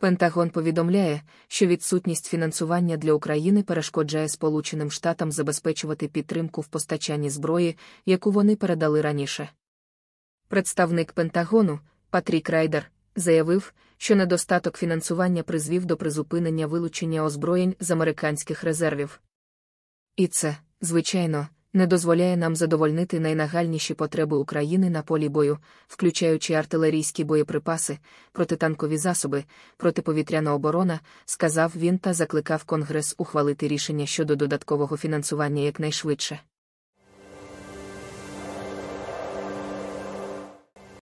Пентагон повідомляє, що відсутність фінансування для України перешкоджає Сполученим Штатам забезпечувати підтримку в постачанні зброї, яку вони передали раніше. Представник Пентагону Патрік Райдер заявив, що недостаток фінансування призвів до призупинення вилучення озброєнь з американських резервів. І це, звичайно не дозволяє нам задовольнити найнагальніші потреби України на полі бою, включаючи артилерійські боєприпаси, протитанкові засоби, протиповітряна оборона, сказав він та закликав Конгрес ухвалити рішення щодо додаткового фінансування якнайшвидше.